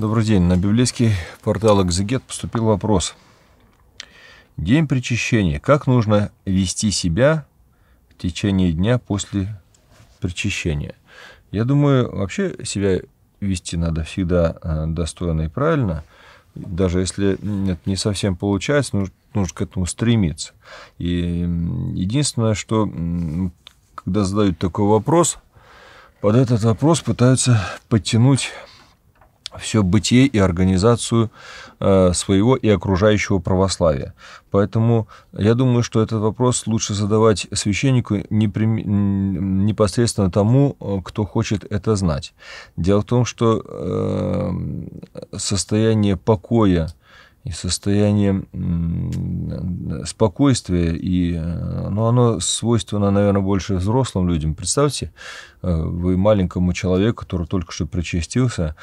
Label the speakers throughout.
Speaker 1: Добрый день. На библейский портал «Экзегет» поступил вопрос. День причащения. Как нужно вести себя в течение дня после причащения? Я думаю, вообще себя вести надо всегда э, достойно и правильно. Даже если это не совсем получается, нужно, нужно к этому стремиться. И единственное, что когда задают такой вопрос, под этот вопрос пытаются подтянуть все бытие и организацию э, своего и окружающего православия. Поэтому я думаю, что этот вопрос лучше задавать священнику непосредственно тому, э, кто хочет это знать. Дело в том, что э, состояние покоя и состояние спокойствия, и, ну, оно свойственно, наверное, больше взрослым людям. Представьте, вы маленькому человеку, который только что причастился,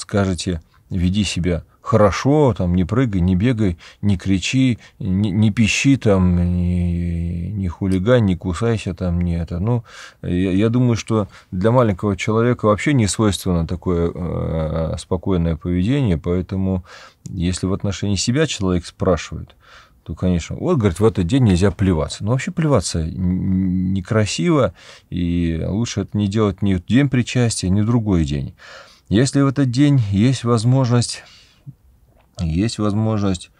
Speaker 1: скажете, веди себя хорошо, там, не прыгай, не бегай, не кричи, не, не пищи, там, не, не хулигань, не кусайся, там, не это. Ну, я, я думаю, что для маленького человека вообще не свойственно такое э, спокойное поведение, поэтому если в отношении себя человек спрашивает, то, конечно, вот, говорит, в этот день нельзя плеваться. Но ну, вообще плеваться некрасиво, и лучше это не делать ни в день причастия, ни в другой день. Если в этот день есть возможность, есть возможность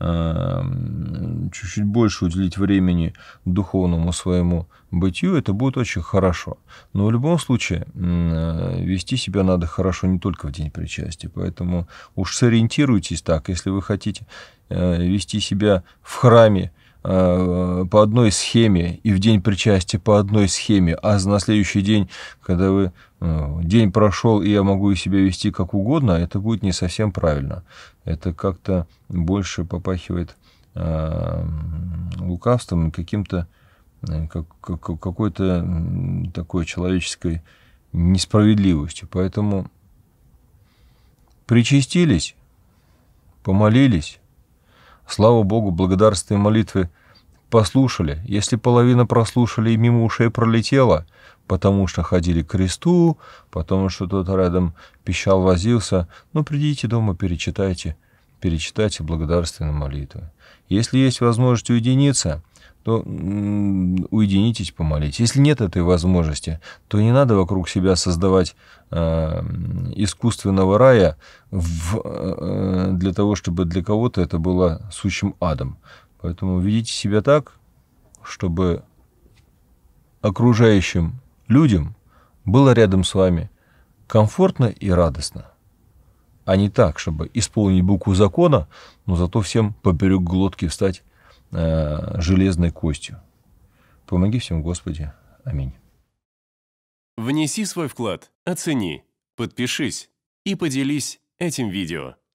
Speaker 1: эм, чуть-чуть больше уделить времени духовному своему бытию, это будет очень хорошо. Но в любом случае э, вести себя надо хорошо не только в день причастия. Поэтому уж сориентируйтесь так, если вы хотите э, вести себя в храме, Э, по одной схеме и в день причастия по одной схеме, а на следующий день, когда вы э, день прошел, и я могу себя вести как угодно, это будет не совсем правильно. Это как-то больше попахивает э, лукавством, каким-то как, какой-то такой человеческой несправедливостью. Поэтому причастились, помолились, Слава Богу, благодарственные молитвы послушали, если половина прослушали и мимо ушей пролетела, потому что ходили к кресту, потому что тот рядом пищал, возился, ну, придите дома, перечитайте, перечитайте благодарственные молитвы. Если есть возможность уединиться, то уединитесь, помолитесь. Если нет этой возможности, то не надо вокруг себя создавать э, искусственного рая в, э, э для того, чтобы для кого-то это было сущим адом. Поэтому ведите себя так, чтобы окружающим людям было рядом с вами комфортно и радостно. А не так, чтобы исполнить букву закона, но зато всем поперек глотки встать э, железной костью. Помоги всем, Господи. Аминь. Внеси свой вклад, оцени, подпишись и поделись этим видео.